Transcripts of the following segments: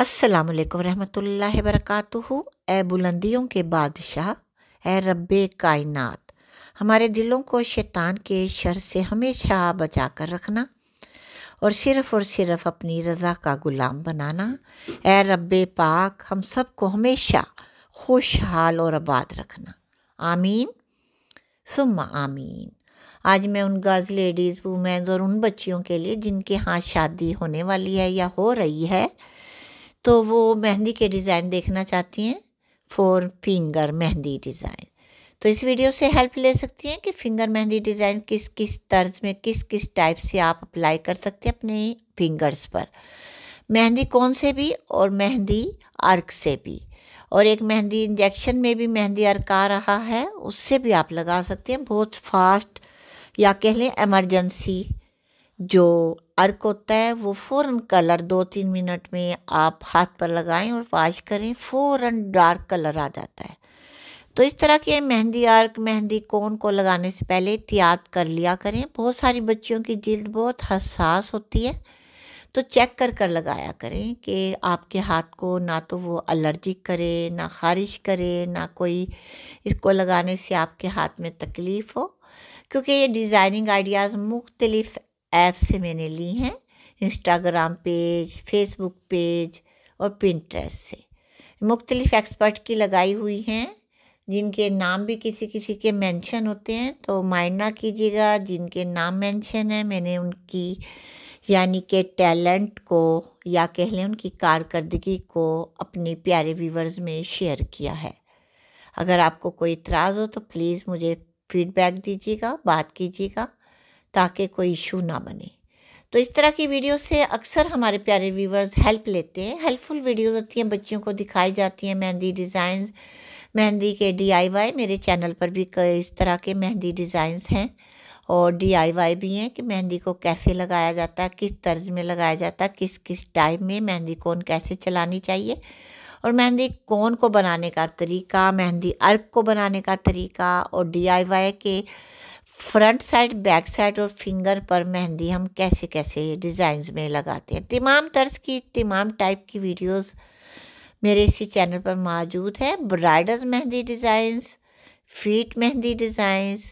असलकम रहमतुल्ला वरक़ात ए बुलंदियों के बादशाह ए रब कायनात हमारे दिलों को शैतान के शर से हमेशा बचा कर रखना और सिर्फ़ और सिर्फ़ अपनी रज़ा का ग़ुलाम बनाना ए रब पाक हम सब को हमेशा खुशहाल और आबाद रखना आमीन सुम्मा आमीन आज मैं उन गर्ल्स लेडीज़ वुमेंस और उन बच्चियों के लिए जिनके यहाँ शादी होने वाली है या हो रही है तो वो मेहंदी के डिज़ाइन देखना चाहती हैं फोर फिंगर मेहंदी डिज़ाइन तो इस वीडियो से हेल्प ले सकती हैं कि फिंगर मेहंदी डिज़ाइन किस किस तर्ज में किस किस टाइप से आप अप्लाई कर सकते हैं अपने फिंगर्स पर मेहंदी कौन से भी और मेहंदी अर्क से भी और एक मेहंदी इंजेक्शन में भी मेहंदी अर्क आ रहा है उससे भी आप लगा सकते हैं बहुत फास्ट या कह लें एमरजेंसी जो अर्क होता है वो फ़ौर कलर दो तीन मिनट में आप हाथ पर लगाएं और वाश करें फ़ौर डार्क कलर आ जाता है तो इस तरह के मेहंदी अर्क मेहंदी कोन को लगाने से पहले एहतियात कर लिया करें बहुत सारी बच्चियों की जिल्द बहुत हसास होती है तो चेक कर कर लगाया करें कि आपके हाथ को ना तो वो अलर्जिक करे ना खारिश करे ना कोई इसको लगाने से आपके हाथ में तकलीफ़ हो क्योंकि ये डिज़ाइनिंग आइडियाज़ मुख्तलिफ ऐप से मैंने ली हैं इंस्टाग्राम पेज फेसबुक पेज और प्रिंट्रेस से मुख्तलिफ एक्सपर्ट की लगाई हुई हैं जिनके नाम भी किसी किसी के मेंशन होते हैं तो माइंड ना कीजिएगा जिनके नाम मेंशन है मैंने उनकी यानी के टैलेंट को या कह लें उनकी कारकर्दगी को अपने प्यारे व्यूवर्स में शेयर किया है अगर आपको कोई इतराज़ हो तो प्लीज़ मुझे फीडबैक दीजिएगा बात कीजिएगा ताकि कोई इशू ना बने तो इस तरह की वीडियो से अक्सर हमारे प्यारे व्यूवर्स हेल्प लेते हैं हेल्पफुल वीडियोस होती हैं बच्चियों को दिखाई जाती हैं मेहंदी डिज़ाइंस मेहंदी के डीआईवाई मेरे चैनल पर भी कई इस तरह के मेहंदी डिज़ाइंस हैं और डीआईवाई भी हैं कि मेहंदी को कैसे लगाया जाता है किस तर्ज में लगाया जाता है किस किस टाइम में मेहंदी कौन कैसे चलानी चाहिए और मेहंदी कौन को बनाने का तरीका मेहंदी अर्क को बनाने का तरीका और डी के फ्रंट साइड बैक साइड और फिंगर पर मेहंदी हम कैसे कैसे डिज़ाइंस में लगाते हैं तमाम तर्ज की तमाम टाइप की वीडियोस मेरे इसी चैनल पर मौजूद है bridal mehndi designs feet mehndi designs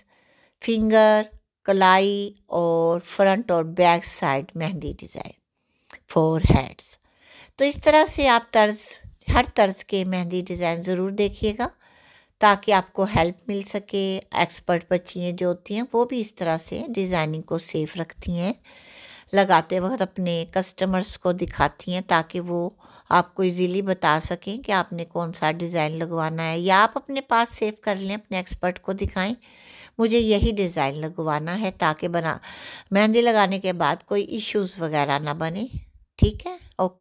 finger कलाई और फ्रंट और back side mehndi design for heads तो इस तरह से आप तर्ज हर तर्ज के मेहंदी डिज़ाइन ज़रूर देखिएगा ताकि आपको हेल्प मिल सके एक्सपर्ट बच्चियाँ जो होती हैं वो भी इस तरह से डिज़ाइनिंग को सेफ रखती हैं लगाते वक्त अपने कस्टमर्स को दिखाती हैं ताकि वो आपको इजीली बता सकें कि आपने कौन सा डिज़ाइन लगवाना है या आप अपने पास सेव कर लें अपने एक्सपर्ट को दिखाएं मुझे यही डिज़ाइन लगवाना है ताकि बना मेहंदी लगाने के बाद कोई इश्यूज वगैरह ना बने ठीक है ओके